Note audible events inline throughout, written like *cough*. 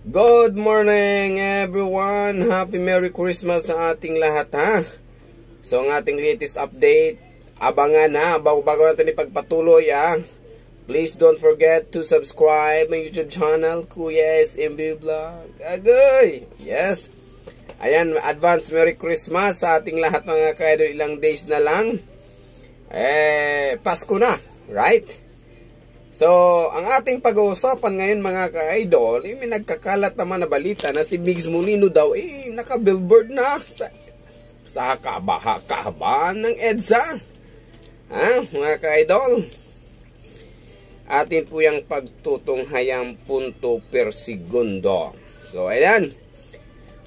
Good morning everyone! Happy Merry Christmas sa ating lahat ha! So ang ating latest update, abangan ha, bago-bago natin ipagpatuloy ha. Please don't forget to subscribe my YouTube channel, Kuya SMB Vlog. Agoy! Yes! Ayan, advance Merry Christmas sa ating lahat mga kaidol, ilang days na lang. Eh, Pasko na, right? So, ang ating pag-uusapan ngayon mga ka-idol, eh, may nagkakalat naman na balita na si Biggs Molino daw, eh, naka-billboard na sa, sa kabaha-kahabaan ng EDSA. Ha, mga ka-idol? Atin po yung pagtutunghayang punto per segundo. So, ayan.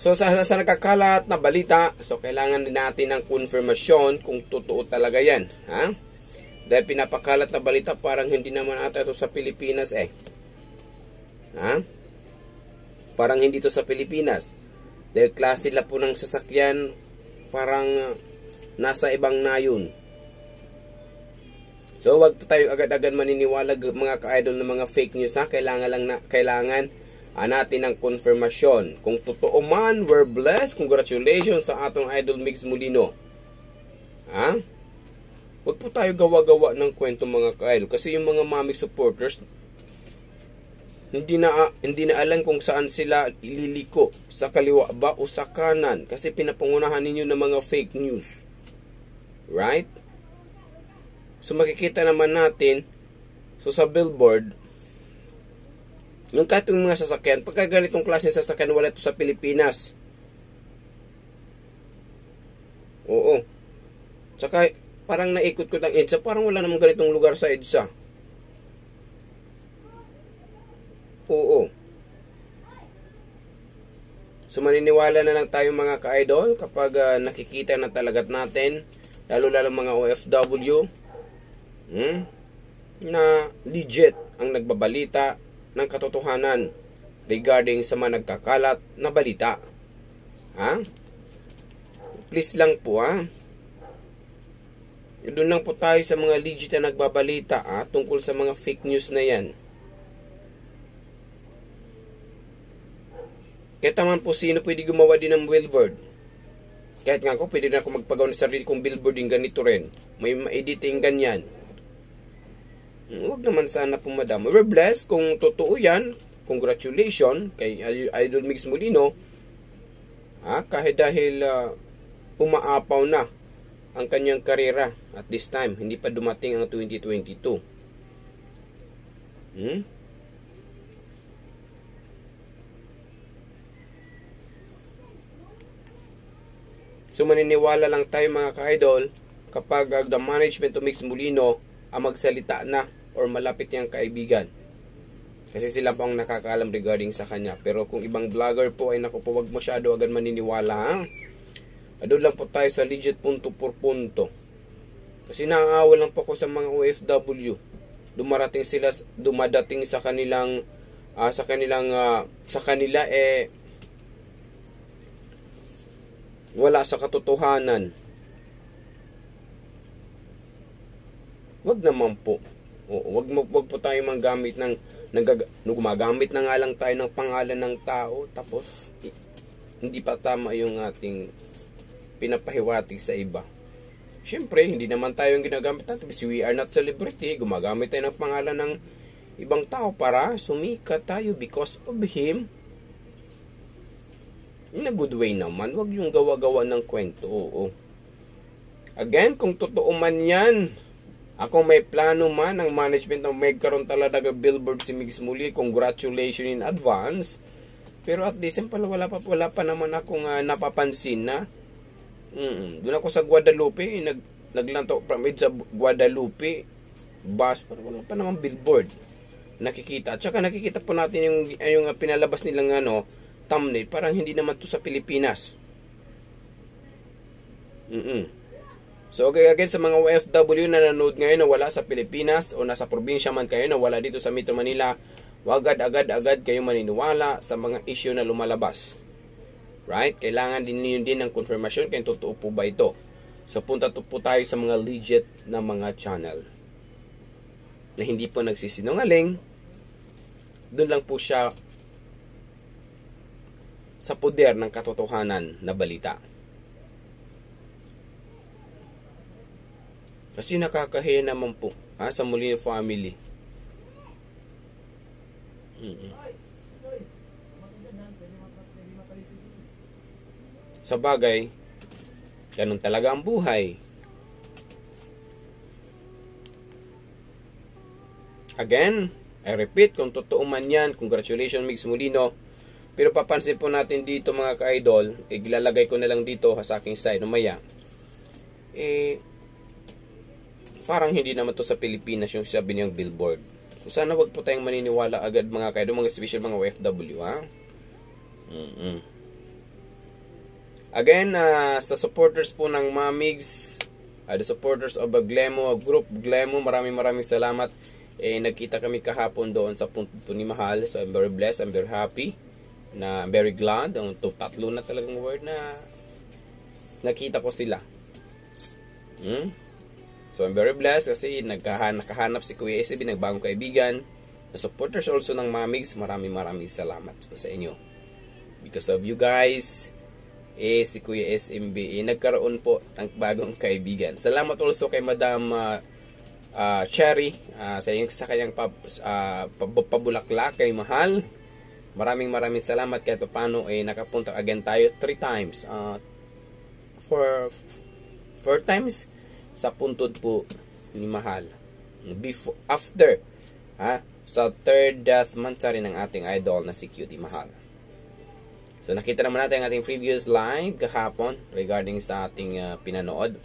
So, sa, sa nagkakalat na balita, so, kailangan din natin ng konfirmasyon kung totoo talaga yan. Ha? Dahil pinapakalat na balita, parang hindi naman ata ito sa Pilipinas eh. Ha? Parang hindi ito sa Pilipinas. Dahil klase sila po ng sasakyan, parang ah, nasa ibang nayon. So wag tayo agad-agad maniniwala mga ka-idol ng mga fake news ha. Kailangan lang na, kailangan ah, natin ang konfirmasyon. Kung totoo man, we're blessed. Congratulations sa atong idol Mix Mulino. Ha? Huwag po tayo gawa-gawa ng kwento mga kaidol kasi yung mga mami supporters hindi na hindi na alam kung saan sila ililiko sa kaliwa ba o sa kanan kasi pinapangunahan ninyo ng mga fake news. Right? So makikita naman natin so sa billboard yung katong mga sasakyan, pagka ganitong klase sasakyan wala ito sa Pilipinas. Oo. Tsaka parang naikot ko ng EDSA. Parang wala namang ganitong lugar sa EDSA. Oo. So maniniwala na lang tayo mga ka-idol kapag uh, nakikita na talaga natin, lalo-lalo mga OFW, hmm, na legit ang nagbabalita ng katotohanan regarding sa mga nagkakalat na balita. Ha? Please lang po ha. Doon lang po tayo sa mga legit na nagbabalita ah, tungkol sa mga fake news na yan. Kahit naman po sino pwede gumawa din ng billboard. Kahit nga ako, pwede na ako magpagawa ng sarili kong billboard yung ganito rin. May ma-editing ganyan. Huwag naman sana po madam. We're blessed kung totoo yan. Congratulations kay Idol Mix Molino. Ah, Kahit dahil uh, umaapaw na ang kanyang karera at this time. Hindi pa dumating ang 2022. Hmm? So maniniwala lang tayo mga ka-idol kapag ang uh, the management of Mix Molino ang magsalita na or malapit niyang kaibigan. Kasi sila pa ang nakakaalam regarding sa kanya. Pero kung ibang vlogger po ay naku po, wag masyado agad maniniwala ha. Doon lang po tayo sa legit punto por punto. Kasi naawa lang po ako sa mga OFW. Dumarating sila, dumadating sa kanilang uh, sa kanilang uh, sa kanila eh wala sa katotohanan. Wag naman po. Oo, wag wag po tayo manggamit ng nagag, gumagamit na nga lang tayo ng pangalan ng tao tapos eh, hindi pa tama yung ating pinapahiwatig sa iba. Siyempre, hindi naman tayo yung ginagamit natin kasi we are not celebrity. Gumagamit tayo ng pangalan ng ibang tao para sumikat tayo because of him. In a good way naman, wag yung gawa-gawa ng kwento. Oo. Again, kung totoo man yan, ako may plano man ng management na magkaroon talaga billboard si Mix Muli. Congratulations in advance. Pero at the same pala wala pa, wala pa naman akong uh, napapansin na Mm, doon ako sa Guadalupe, eh, nag naglanto pyramid sa Guadalupe bus para wala pa naman billboard nakikita. At saka nakikita po natin yung yung pinalabas nilang ano thumbnail, parang hindi naman to sa Pilipinas. Mm. -mm. So okay again sa mga OFW na nanood ngayon na wala sa Pilipinas o nasa probinsya man kayo na wala dito sa Metro Manila, wagad agad-agad kayo maniniwala sa mga issue na lumalabas. Right? Kailangan din niyo din ng confirmation kung totoo po ba ito. So punta to po tayo sa mga legit na mga channel na hindi po nagsisinungaling. Doon lang po siya sa poder ng katotohanan na balita. Kasi nakakahiya naman po ha, sa Molino family. Mm-mm. Sa bagay, ganun talaga ang buhay. Again, I repeat, kung totoo man yan, congratulations Migs Molino. Pero papansin po natin dito mga ka-idol, iglalagay ko na lang dito sa aking side, umaya. Eh, parang hindi naman to sa Pilipinas yung sabi niyang billboard. So sana wag po tayong maniniwala agad mga ka-idol, mga special mga OFW ha. Mm-mm. Again, uh, sa supporters po ng Mamigs, uh, ah, the supporters of Glemo, Group Glemo, maraming maraming salamat. Eh, nagkita kami kahapon doon sa punto ni Mahal. So, I'm very blessed, I'm very happy, na I'm very glad. Ang tatlo na talagang word na nakita ko sila. Hmm? So, I'm very blessed kasi nagkahan, nakahanap si Kuya SB, nagbagong kaibigan. The supporters also ng Mamigs, maraming maraming salamat po sa inyo. Because of you guys, eh, si Kuya SMB, eh, nagkaroon po ng bagong kaibigan. Salamat also kay Madam uh, uh, Cherry uh, sa, yung, sa kanyang pab, uh, pabulaklak kay Mahal. Maraming maraming salamat kay Topano eh, nakapunta again tayo 3 times. Uh, for 4 times sa puntod po ni Mahal. Before, after ha, sa third death month ng ating idol na si Cutie Mahal. So nakita naman natin ang ating previous live kahapon regarding sa ating uh, pinanood.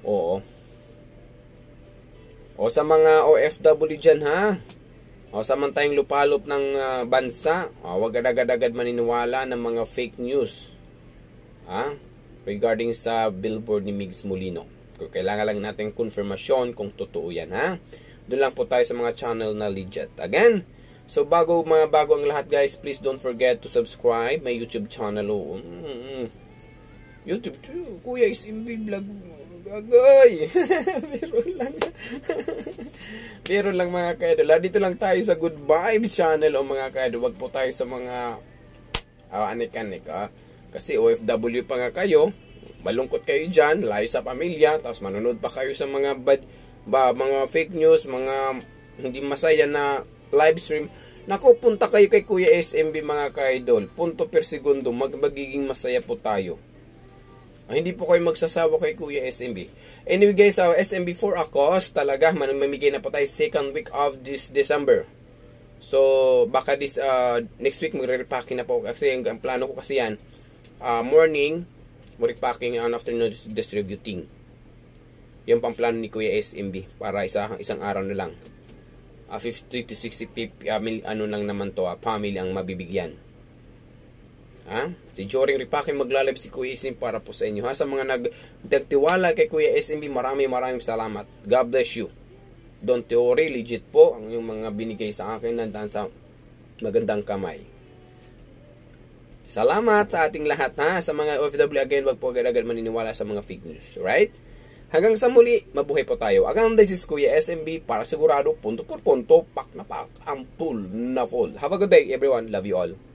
Oo. O sa mga OFW dyan ha. O samantayong lupalop ng uh, bansa, o, wag agad-agad maniniwala ng mga fake news. Ha? Regarding sa billboard ni Migs Molino. Kailangan lang natin konfirmasyon kung totoo yan ha. Doon lang po tayo sa mga channel na legit. Again, So bago mga bago ang lahat guys, please don't forget to subscribe my YouTube channel. Oh. Mm -hmm. YouTube too. Kuya is MB vlog. Agoy! Biro *laughs* lang. Biro *laughs* lang mga kaidol. Ah, dito lang tayo sa Good Vibe channel o oh, mga kaidol. Huwag po tayo sa mga uh, anik-anik. Ah. Kasi OFW pa nga kayo. Malungkot kayo dyan. Layo sa pamilya. Tapos manunod pa kayo sa mga bad, ba, mga fake news. Mga hindi masaya na live stream. Naku, punta kayo kay Kuya SMB mga ka-idol. Punto per segundo, mag masaya po tayo. Ah, hindi po kayo magsasawa kay Kuya SMB. Anyway guys, uh, ah, SMB for a cause talaga, mamimigay na po tayo second week of this December. So, baka this uh, next week magre-repacking na po. Kasi ang, ang plano ko kasi yan, uh, morning, repacking and afternoon distributing. Yung pang plano ni Kuya SMB para isa, isang araw na lang uh, ah, 50 to 60 50, uh, ano lang naman to, uh, family ang mabibigyan. Ha? Si Joring Ripaki maglalive si Kuya SM para po sa inyo. Ha? Sa mga nagtiwala kay Kuya SMB, marami maraming salamat. God bless you. Don't theory, legit po ang yung mga binigay sa akin ng sa magandang kamay. Salamat sa ating lahat ha. Sa mga OFW again, wag po agad-agad maniniwala sa mga fake news. Right? Hanggang sa muli, mabuhay po tayo. Again, this is Kuya SMB para sigurado punto por punto, pak na pak, ang full na full. Have a good day everyone. Love you all.